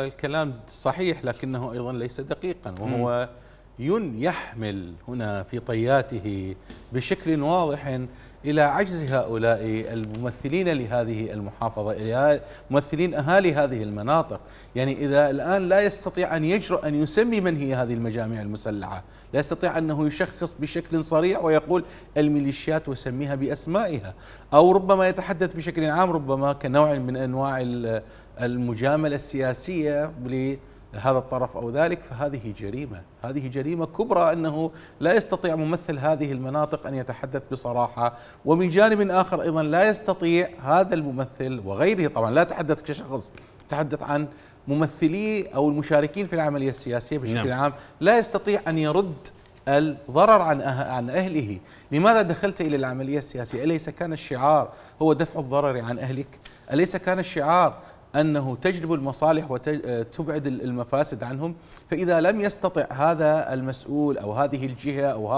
الكلام صحيح لكنه أيضا ليس دقيقا وهو م. يحمل هنا في طياته بشكل واضح إلى عجز هؤلاء الممثلين لهذه المحافظة ممثلين أهالي هذه المناطق يعني إذا الآن لا يستطيع أن يجرؤ أن يسمي من هي هذه المجاميع المسلحة لا يستطيع أنه يشخص بشكل صريح ويقول الميليشيات وسميها بأسمائها أو ربما يتحدث بشكل عام ربما كنوع من أنواع المجاملة السياسية هذا الطرف او ذلك فهذه جريمه، هذه جريمه كبرى انه لا يستطيع ممثل هذه المناطق ان يتحدث بصراحه، ومن جانب اخر ايضا لا يستطيع هذا الممثل وغيره طبعا لا اتحدث كشخص، اتحدث عن ممثلي او المشاركين في العمليه السياسيه بشكل نعم. عام، لا يستطيع ان يرد الضرر أه-، عن اهله، لماذا دخلت الى العمليه السياسيه؟ اليس كان الشعار هو دفع الضرر عن اهلك؟ اليس كان الشعار أنه تجلب المصالح وتبعد آه، المفاسد عنهم فإذا لم يستطع هذا المسؤول أو هذه الجهة أو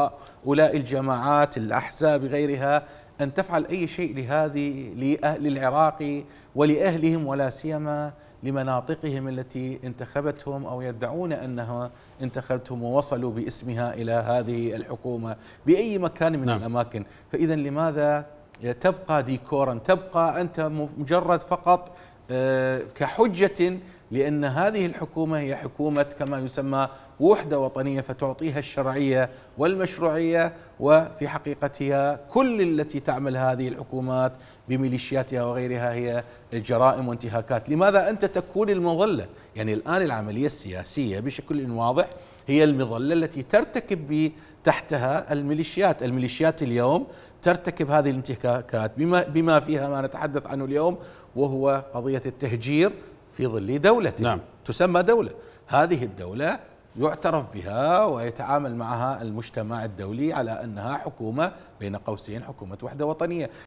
هؤلاء الجماعات الأحزاب غيرها أن تفعل أي شيء لهذه لأهل العراق ولأهلهم ولا سيما لمناطقهم التي انتخبتهم او يدعون انها انتخبتهم ووصلوا باسمها الى هذه الحكومه باي مكان من نعم. الاماكن، فاذا لماذا تبقى ديكورا؟ تبقى انت مجرد فقط كحجة لأن هذه الحكومة هي حكومة كما يسمى وحدة وطنية فتعطيها الشرعية والمشروعية وفي حقيقتها كل التي تعمل هذه الحكومات بميليشياتها وغيرها هي الجرائم وانتهاكات لماذا أنت تكون المظلة؟ يعني الآن العملية السياسية بشكل واضح هي المظله التي ترتكب تحتها الميليشيات، الميليشيات اليوم ترتكب هذه الانتهاكات بما بما فيها ما نتحدث عنه اليوم وهو قضيه التهجير في ظل دولة نعم. تسمى دولة هذه الدولة يعترف بها ويتعامل معها المجتمع الدولي على أنها حكومة بين قوسين حكومة وحدة وطنية